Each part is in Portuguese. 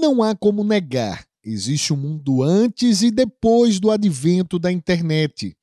Não há como negar, existe um mundo antes e depois do advento da internet.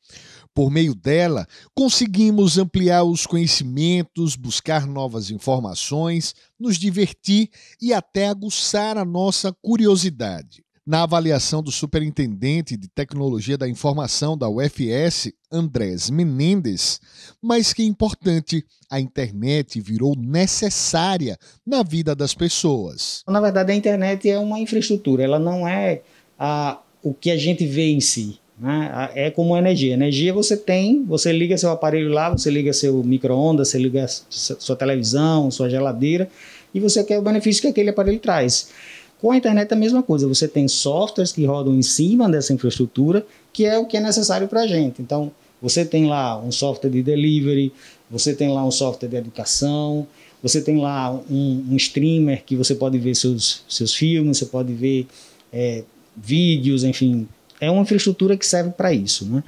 Por meio dela, conseguimos ampliar os conhecimentos, buscar novas informações, nos divertir e até aguçar a nossa curiosidade. Na avaliação do superintendente de tecnologia da informação da UFS, Andrés Menendez, mas que importante, a internet virou necessária na vida das pessoas. Na verdade, a internet é uma infraestrutura, ela não é a, o que a gente vê em si. Né? É como energia. Energia você tem, você liga seu aparelho lá, você liga seu micro-ondas, você liga sua televisão, sua geladeira, e você quer o benefício que aquele aparelho traz. Com a internet é a mesma coisa, você tem softwares que rodam em cima dessa infraestrutura, que é o que é necessário para a gente. Então, você tem lá um software de delivery, você tem lá um software de educação, você tem lá um, um streamer que você pode ver seus, seus filmes, você pode ver é, vídeos, enfim. É uma infraestrutura que serve para isso. Né?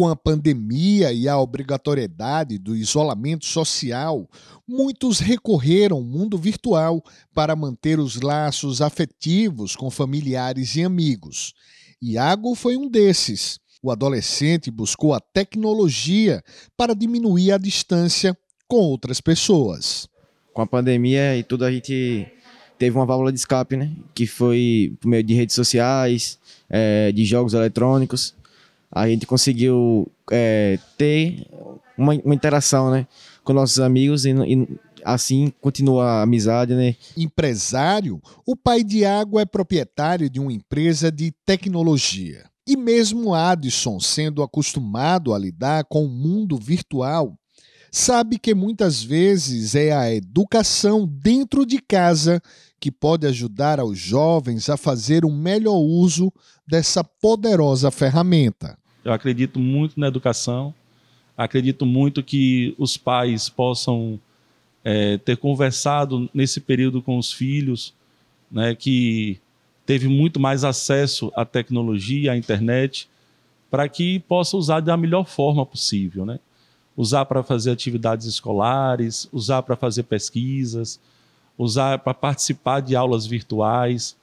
com a pandemia e a obrigatoriedade do isolamento social, muitos recorreram ao mundo virtual para manter os laços afetivos com familiares e amigos. Iago foi um desses. O adolescente buscou a tecnologia para diminuir a distância com outras pessoas. Com a pandemia e tudo, a gente teve uma válvula de escape, né? Que foi por meio de redes sociais, é, de jogos eletrônicos a gente conseguiu é, ter uma, uma, interação, né? Com nossos amigos e, e assim continua a amizade, né? Empresário, o pai de água é proprietário de uma empresa de tecnologia. E mesmo Adson, sendo acostumado a lidar com o mundo virtual, sabe que muitas vezes é a educação dentro de casa que pode ajudar aos jovens a fazer um melhor uso dessa poderosa ferramenta. Eu acredito muito na educação, acredito muito que os pais possam é, ter conversado nesse período com os filhos, né, que teve muito mais acesso à tecnologia, à internet, para que possa usar da melhor forma possível, né? Usar para fazer atividades escolares, usar para fazer pesquisas, usar para participar de aulas virtuais.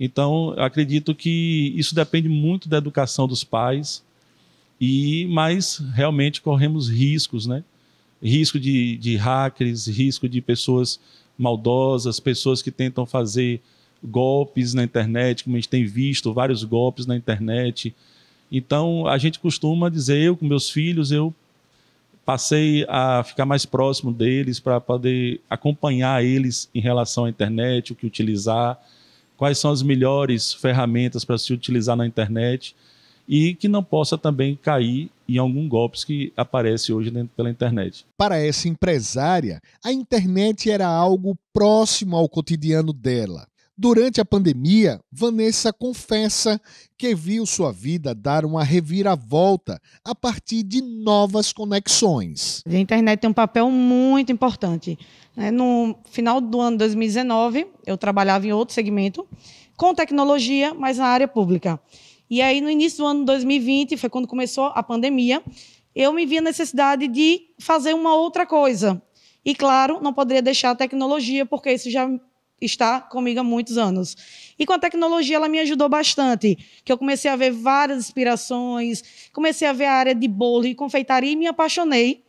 Então, acredito que isso depende muito da educação dos pais e mas realmente corremos riscos, né? Risco de, de hackers, risco de pessoas maldosas, pessoas que tentam fazer golpes na internet, como a gente tem visto vários golpes na internet. Então a gente costuma dizer, eu com meus filhos, eu passei a ficar mais próximo deles para poder acompanhar eles em relação à internet, o que utilizar, quais são as melhores ferramentas para se utilizar na internet e que não possa também cair em algum golpes que aparece hoje pela internet. Para essa empresária, a internet era algo próximo ao cotidiano dela. Durante a pandemia, Vanessa confessa que viu sua vida dar uma reviravolta a partir de novas conexões. A internet tem um papel muito importante. Né? No final do ano de 2019, eu trabalhava em outro segmento, com tecnologia, mas na área pública. E aí, no início do ano 2020, foi quando começou a pandemia, eu me vi a necessidade de fazer uma outra coisa. E, claro, não poderia deixar a tecnologia, porque isso já está comigo há muitos anos. E com a tecnologia ela me ajudou bastante, que eu comecei a ver várias inspirações, comecei a ver a área de bolo e confeitaria e me apaixonei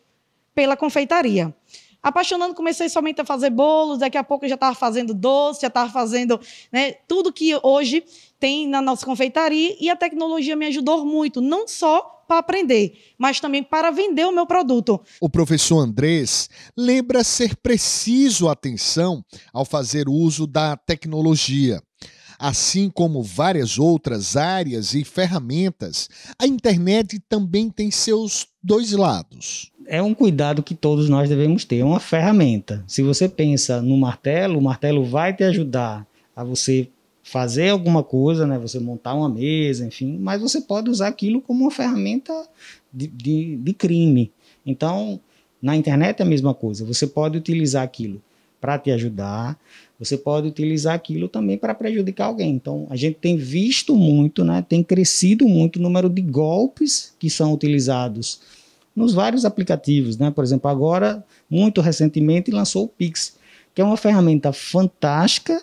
pela confeitaria. Apaixonando, comecei somente a fazer bolos, daqui a pouco eu já estava fazendo doce, já estava fazendo né, tudo que hoje tem na nossa confeitaria e a tecnologia me ajudou muito, não só para aprender, mas também para vender o meu produto. O professor Andrés lembra ser preciso atenção ao fazer uso da tecnologia. Assim como várias outras áreas e ferramentas, a internet também tem seus dois lados é um cuidado que todos nós devemos ter, é uma ferramenta. Se você pensa no martelo, o martelo vai te ajudar a você fazer alguma coisa, né? Você montar uma mesa, enfim, mas você pode usar aquilo como uma ferramenta de, de, de crime. Então, na internet é a mesma coisa. Você pode utilizar aquilo para te ajudar, você pode utilizar aquilo também para prejudicar alguém. Então, a gente tem visto muito, né? Tem crescido muito o número de golpes que são utilizados nos vários aplicativos. Né? Por exemplo, agora, muito recentemente, lançou o Pix, que é uma ferramenta fantástica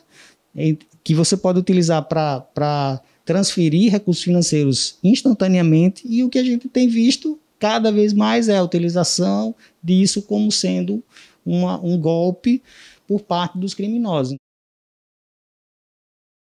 que você pode utilizar para transferir recursos financeiros instantaneamente. E o que a gente tem visto cada vez mais é a utilização disso como sendo uma, um golpe por parte dos criminosos.